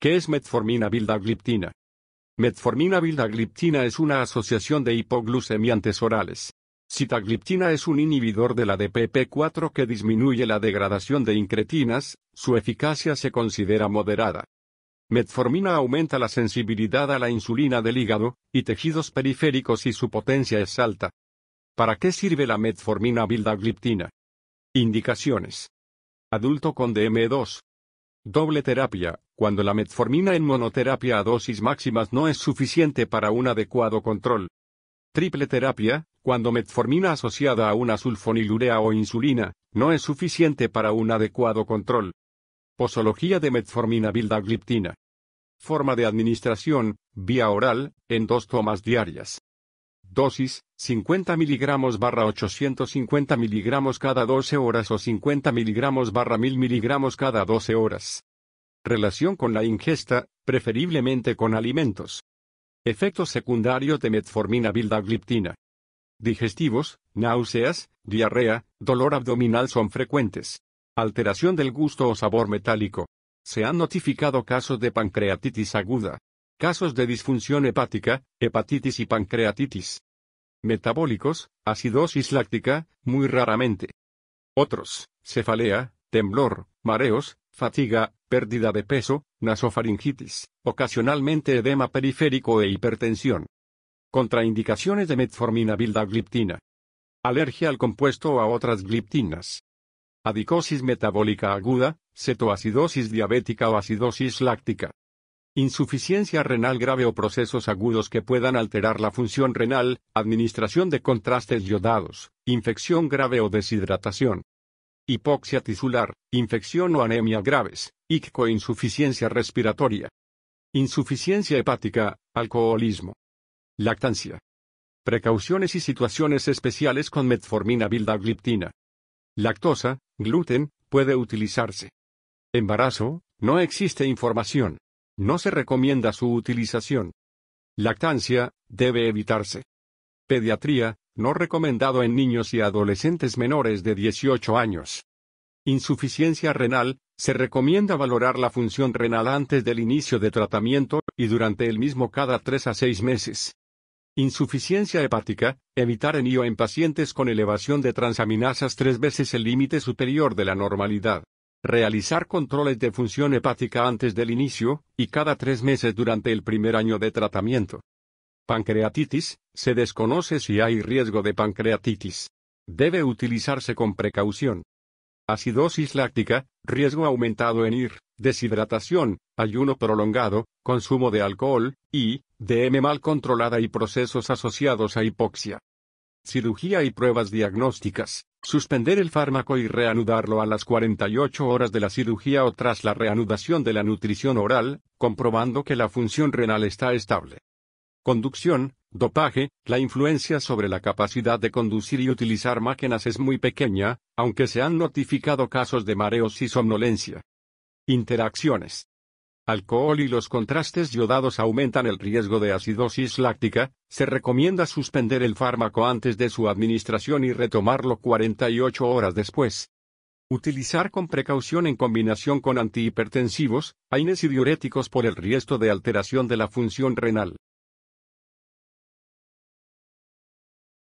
¿Qué es metformina vildagliptina? Metformina vildagliptina es una asociación de hipoglucemiantes orales. Citagliptina es un inhibidor de la DPP4 que disminuye la degradación de incretinas, su eficacia se considera moderada. Metformina aumenta la sensibilidad a la insulina del hígado y tejidos periféricos y su potencia es alta. ¿Para qué sirve la metformina vildagliptina? Indicaciones. Adulto con DM2, Doble terapia, cuando la metformina en monoterapia a dosis máximas no es suficiente para un adecuado control. Triple terapia, cuando metformina asociada a una sulfonilurea o insulina, no es suficiente para un adecuado control. Posología de metformina bildagliptina. Forma de administración, vía oral, en dos tomas diarias. Dosis, 50 miligramos barra 850 miligramos cada 12 horas o 50 miligramos barra 1000 miligramos cada 12 horas. Relación con la ingesta, preferiblemente con alimentos. Efectos secundarios de metformina bildagliptina. Digestivos, náuseas, diarrea, dolor abdominal son frecuentes. Alteración del gusto o sabor metálico. Se han notificado casos de pancreatitis aguda. Casos de disfunción hepática, hepatitis y pancreatitis metabólicos, acidosis láctica, muy raramente. Otros, cefalea, temblor, mareos, fatiga, pérdida de peso, nasofaringitis, ocasionalmente edema periférico e hipertensión. Contraindicaciones de metformina vildagliptina. Alergia al compuesto o a otras gliptinas. Adicosis metabólica aguda, cetoacidosis diabética o acidosis láctica insuficiencia renal grave o procesos agudos que puedan alterar la función renal, administración de contrastes yodados, infección grave o deshidratación. Hipoxia tisular, infección o anemia graves, insuficiencia respiratoria. Insuficiencia hepática, alcoholismo. Lactancia. Precauciones y situaciones especiales con metformina vildagliptina. Lactosa, gluten, puede utilizarse. Embarazo, no existe información. No se recomienda su utilización. Lactancia, debe evitarse. Pediatría, no recomendado en niños y adolescentes menores de 18 años. Insuficiencia renal, se recomienda valorar la función renal antes del inicio de tratamiento y durante el mismo cada 3 a 6 meses. Insuficiencia hepática, evitar IO en pacientes con elevación de transaminasas tres veces el límite superior de la normalidad realizar controles de función hepática antes del inicio, y cada tres meses durante el primer año de tratamiento. Pancreatitis, se desconoce si hay riesgo de pancreatitis. Debe utilizarse con precaución. Acidosis láctica, riesgo aumentado en IR, deshidratación, ayuno prolongado, consumo de alcohol, y, DM mal controlada y procesos asociados a hipoxia cirugía y pruebas diagnósticas, suspender el fármaco y reanudarlo a las 48 horas de la cirugía o tras la reanudación de la nutrición oral, comprobando que la función renal está estable. Conducción, dopaje, la influencia sobre la capacidad de conducir y utilizar máquinas es muy pequeña, aunque se han notificado casos de mareos y somnolencia. Interacciones alcohol y los contrastes yodados aumentan el riesgo de acidosis láctica, se recomienda suspender el fármaco antes de su administración y retomarlo 48 horas después. Utilizar con precaución en combinación con antihipertensivos, AINES y diuréticos por el riesgo de alteración de la función renal.